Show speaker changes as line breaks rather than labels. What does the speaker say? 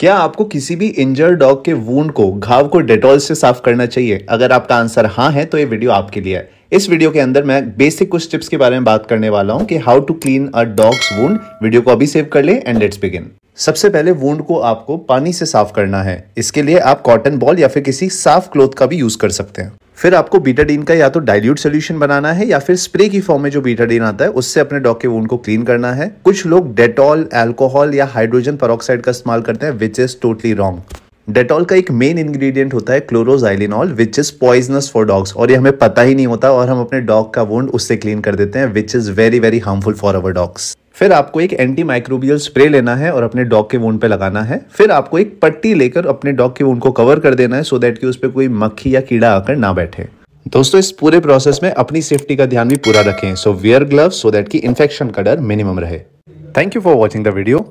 क्या आपको किसी भी इंजर्ड डॉग के वूंड को घाव को डेटॉल से साफ करना चाहिए अगर आपका आंसर हाँ है तो ये वीडियो आपके लिए है इस वीडियो के अंदर मैं बेसिक कुछ टिप्स के बारे में बात करने वाला हूँ कि how to clean a dogs wound video को अभी सेव कर ले एंड लेट्स बिगिन सबसे पहले वूंड को आपको पानी से साफ करना है इसके लिए आप कॉटन बॉल या फिर किसी साफ क्लोथ का भी यूज कर सकते हैं फिर आपको बीटाडीन का या तो डाइल्यूट सोल्यूशन बनाना है या फिर स्प्रे की फॉर्म में जो बीटाडीन आता है उससे अपने डॉग के वून को क्लीन करना है कुछ लोग डेटॉल एल्कोहल या हाइड्रोजन परोक्साइड का इस्तेमाल करते हैं which is totally wrong Dettol का एक मेन इंग्रेडिएंट होता है chloroxylenol which is poisonous for dogs और ये हमें पता ही नहीं होता और हम अपने डॉग का वोंड उससे क्लीन कर देते हैं which is very very harmful for our dogs फिर आपको एक एंटी माइक्रोबियल स्प्रे लेना है और अपने डॉग के वोन पे लगाना है फिर आपको एक पट्टी लेकर अपने डॉग के वोन को कवर कर देना है सो देट कि उस पर कोई मक्खी या कीड़ा आकर ना बैठे दोस्तों इस पूरे प्रोसेस में अपनी सेफ्टी का ध्यान भी पूरा रखें so wear glove so that की इन्फेक्शन का डर मिनिमम रहे thank you for watching the video